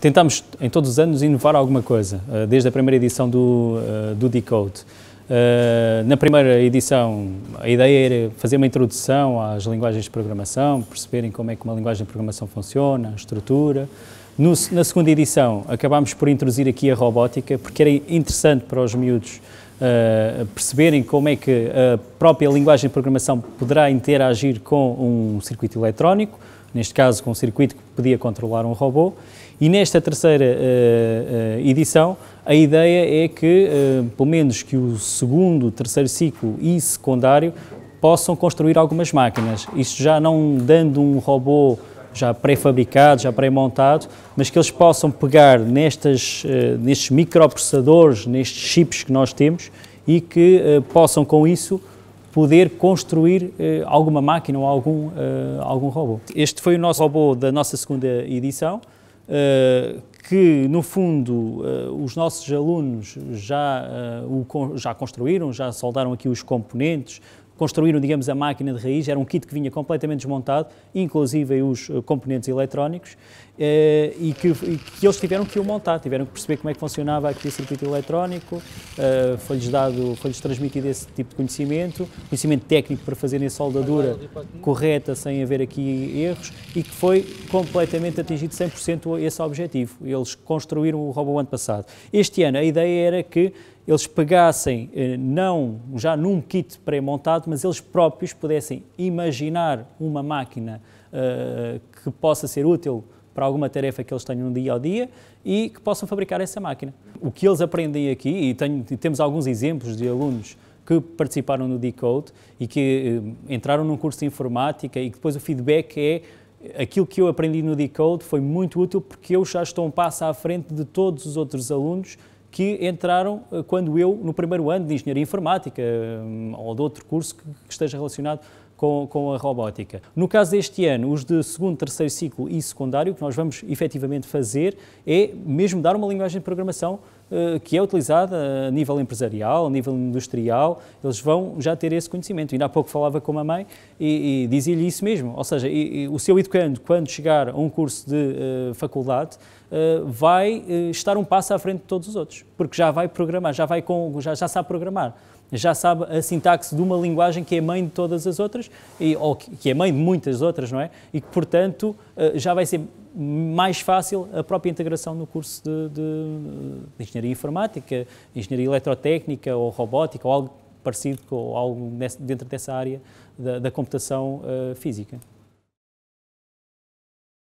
tentámos, em todos os anos, inovar alguma coisa, eh, desde a primeira edição do, eh, do Decode. Eh, na primeira edição, a ideia era fazer uma introdução às linguagens de programação, perceberem como é que uma linguagem de programação funciona, a estrutura. No, na segunda edição, acabámos por introduzir aqui a robótica, porque era interessante para os miúdos Uh, perceberem como é que a própria linguagem de programação poderá interagir com um circuito eletrónico, neste caso com um circuito que podia controlar um robô. E nesta terceira uh, edição, a ideia é que, uh, pelo menos que o segundo, terceiro ciclo e secundário possam construir algumas máquinas. Isto já não dando um robô já pré-fabricado, já pré-montado, mas que eles possam pegar nestas, uh, nestes microprocessadores, nestes chips que nós temos e que possam com isso poder construir eh, alguma máquina ou algum, uh, algum robô. Este foi o nosso robô da nossa segunda edição, uh, que no fundo uh, os nossos alunos já, o, já construíram, já soldaram aqui os componentes, construíram, digamos, a máquina de raiz, era um kit que vinha completamente desmontado, inclusive os eh, componentes eletrónicos, eh, e que, e que eles tiveram que o montar, tiveram que perceber como é que funcionava aquele circuito eletrónico, eh, foi-lhes dado, foi-lhes transmitido esse tipo de conhecimento, conhecimento técnico para fazerem a soldadura correta, sem haver aqui erros, e que foi completamente atingido 100% esse objetivo. Eles construíram o robô ano passado. Este ano a ideia era que eles pegassem, eh, não já num kit pré-montado, mas eles próprios pudessem imaginar uma máquina eh, que possa ser útil para alguma tarefa que eles tenham no dia a dia e que possam fabricar essa máquina. O que eles aprendem aqui, e, tenho, e temos alguns exemplos de alunos que participaram no Decode e que eh, entraram num curso de informática e que depois o feedback é aquilo que eu aprendi no Decode foi muito útil porque eu já estou um passo à frente de todos os outros alunos que entraram eh, quando eu, no primeiro ano de Engenharia Informática eh, ou de outro curso que esteja relacionado com, com a robótica. No caso deste ano, os de segundo, terceiro ciclo e secundário, o que nós vamos efetivamente fazer é mesmo dar uma linguagem de programação eh, que é utilizada a nível empresarial, a nível industrial, eles vão já ter esse conhecimento. Ainda há pouco falava com a mãe e, e dizia-lhe isso mesmo. Ou seja, e, e, o seu educando, quando chegar a um curso de uh, faculdade, uh, vai uh, estar um passo à frente de todos os outros, porque já vai programar, já, vai com, já, já sabe programar já sabe a sintaxe de uma linguagem que é mãe de todas as outras, e, ou que é mãe de muitas outras, não é? E que, portanto, eh, já vai ser mais fácil a própria integração no curso de, de, Engenharia Informática, Engenharia Eletrotécnica ou Robótica, ou algo parecido com algo dentro dessa área da, da computação uh, física.